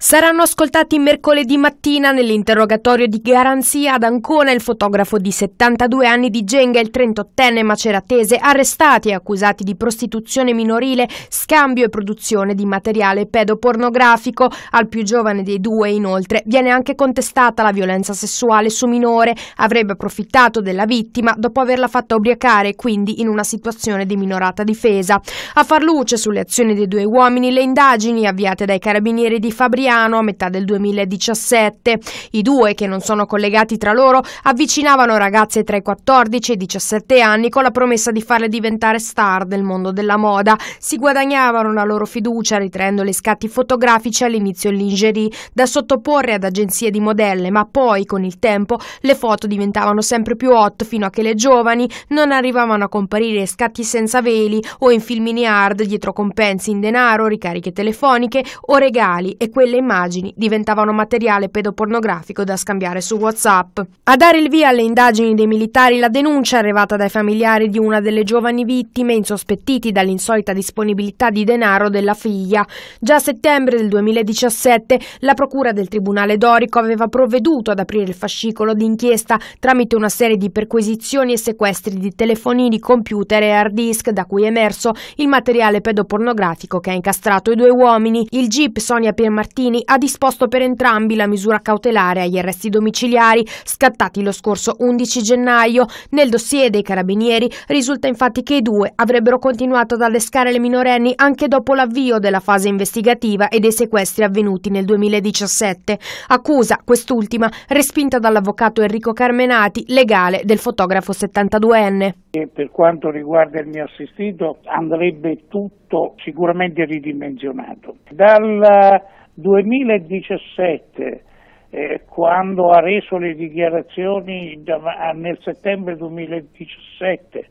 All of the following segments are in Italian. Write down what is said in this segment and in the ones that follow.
Saranno ascoltati mercoledì mattina nell'interrogatorio di garanzia ad Ancona il fotografo di 72 anni di Genga e il 38enne maceratese arrestati e accusati di prostituzione minorile, scambio e produzione di materiale pedopornografico. Al più giovane dei due inoltre viene anche contestata la violenza sessuale su minore, avrebbe approfittato della vittima dopo averla fatta ubriacare quindi in una situazione di minorata difesa. A far luce sulle azioni dei due uomini le indagini avviate dai carabinieri di Fabriano italiano a metà del 2017. I due, che non sono collegati tra loro, avvicinavano ragazze tra i 14 e i 17 anni con la promessa di farle diventare star del mondo della moda. Si guadagnavano la loro fiducia ritraendo le scatti fotografici all'inizio in lingerie da sottoporre ad agenzie di modelle, ma poi con il tempo le foto diventavano sempre più hot fino a che le giovani non arrivavano a comparire scatti senza veli o in filmini hard dietro compensi in denaro, ricariche telefoniche o regali e quelle immagini diventavano materiale pedopornografico da scambiare su WhatsApp. A dare il via alle indagini dei militari la denuncia arrivata dai familiari di una delle giovani vittime insospettiti dall'insolita disponibilità di denaro della figlia. Già a settembre del 2017 la procura del Tribunale Dorico aveva provveduto ad aprire il fascicolo d'inchiesta tramite una serie di perquisizioni e sequestri di telefonini, computer e hard disk da cui è emerso il materiale pedopornografico che ha incastrato i due uomini. Il Jeep Sonia Piermartini Salvini ha disposto per entrambi la misura cautelare agli arresti domiciliari scattati lo scorso 11 gennaio. Nel dossier dei carabinieri risulta infatti che i due avrebbero continuato ad adescare le minorenni anche dopo l'avvio della fase investigativa e dei sequestri avvenuti nel 2017. Accusa quest'ultima respinta dall'avvocato Enrico Carmenati, legale del fotografo 72enne. E per quanto riguarda il mio assistito andrebbe tutto sicuramente ridimensionato. Dalla 2017, eh, quando ha reso le dichiarazioni ah, nel settembre 2017,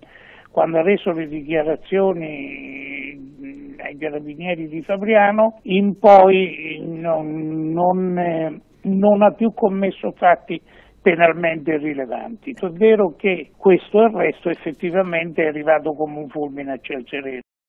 quando ha reso le dichiarazioni mm, ai carabinieri di Fabriano, in poi eh, non, non, eh, non ha più commesso fatti penalmente rilevanti. È vero che questo arresto effettivamente è arrivato come un fulmine a ciel sereno.